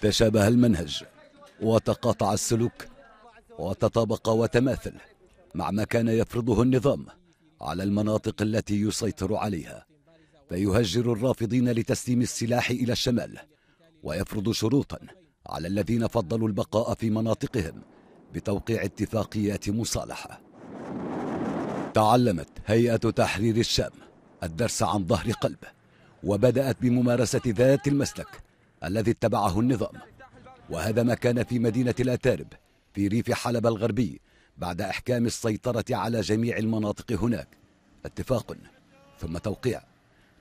تشابه المنهج وتقاطع السلوك وتطابق وتماثل مع ما كان يفرضه النظام على المناطق التي يسيطر عليها فيهجر الرافضين لتسليم السلاح إلى الشمال ويفرض شروطا على الذين فضلوا البقاء في مناطقهم بتوقيع اتفاقيات مصالحة تعلمت هيئة تحرير الشام الدرس عن ظهر قلب وبدأت بممارسة ذات المسلك الذي اتبعه النظام وهذا ما كان في مدينة الأتارب في ريف حلب الغربي بعد إحكام السيطرة على جميع المناطق هناك اتفاق ثم توقيع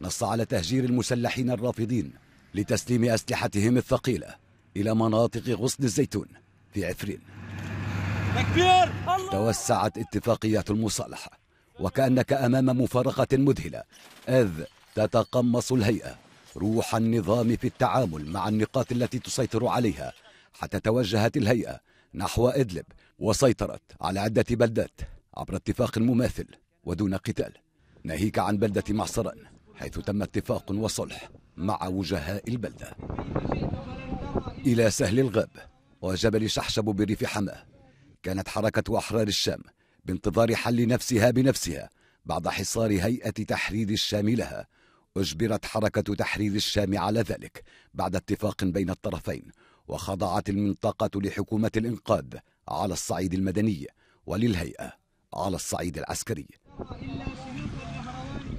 نص على تهجير المسلحين الرافضين لتسليم أسلحتهم الثقيلة إلى مناطق غصن الزيتون في عفرين تكبير توسعت اتفاقيات المصالحة وكأنك أمام مفارقة مذهلة إذ تتقمص الهيئة روح النظام في التعامل مع النقاط التي تسيطر عليها حتى توجهت الهيئة نحو إدلب وسيطرت على عدة بلدات عبر اتفاق مماثل ودون قتال ناهيك عن بلدة معصران حيث تم اتفاق وصلح مع وجهاء البلدة إلى سهل الغاب وجبل شحشب بريف حماه كانت حركة أحرار الشام بانتظار حل نفسها بنفسها بعد حصار هيئة تحرير الشام لها أجبرت حركة تحرير الشام على ذلك بعد اتفاق بين الطرفين وخضعت المنطقة لحكومة الإنقاذ على الصعيد المدني وللهيئة على الصعيد العسكري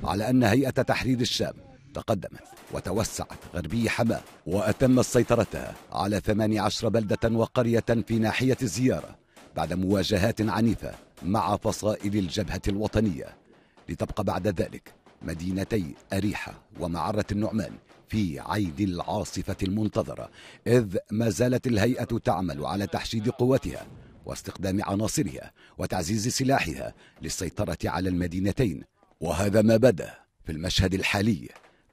على أن هيئة تحرير الشام تقدمت وتوسعت غربي حماة وأتمت سيطرتها على 18 بلدة وقرية في ناحية الزيارة بعد مواجهات عنيفة مع فصائل الجبهة الوطنية لتبقى بعد ذلك مدينتي أريحة ومعرة النعمان في عيد العاصفة المنتظرة إذ ما زالت الهيئة تعمل على تحشيد قوتها واستخدام عناصرها وتعزيز سلاحها للسيطرة على المدينتين وهذا ما بدا في المشهد الحالي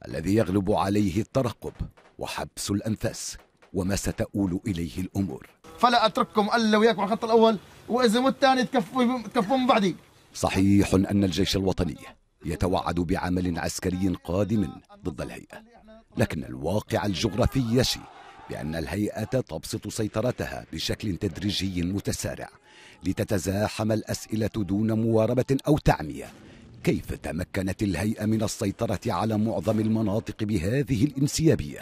الذي يغلب عليه الترقب وحبس الأنفاس وما ستؤول إليه الأمور فلا أترككم ألا وياكم على الخط الأول وإذا مت الثاني تكفوا تكفوا من بعدي صحيح أن الجيش الوطني يتوعد بعمل عسكري قادم ضد الهيئة لكن الواقع الجغرافي يشي بأن الهيئة تبسط سيطرتها بشكل تدريجي متسارع لتتزاحم الأسئلة دون مواربة أو تعمية كيف تمكنت الهيئة من السيطرة على معظم المناطق بهذه الانسيابية؟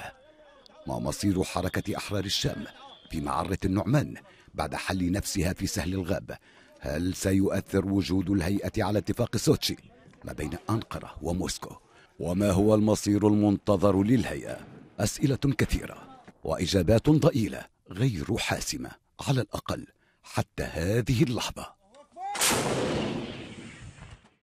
ما مصير حركة أحرار الشام في معرة النعمان بعد حل نفسها في سهل الغاب؟ هل سيؤثر وجود الهيئة على اتفاق سوتشي؟ ما بين أنقرة وموسكو وما هو المصير المنتظر للهيئة أسئلة كثيرة وإجابات ضئيلة غير حاسمة على الأقل حتى هذه اللحظة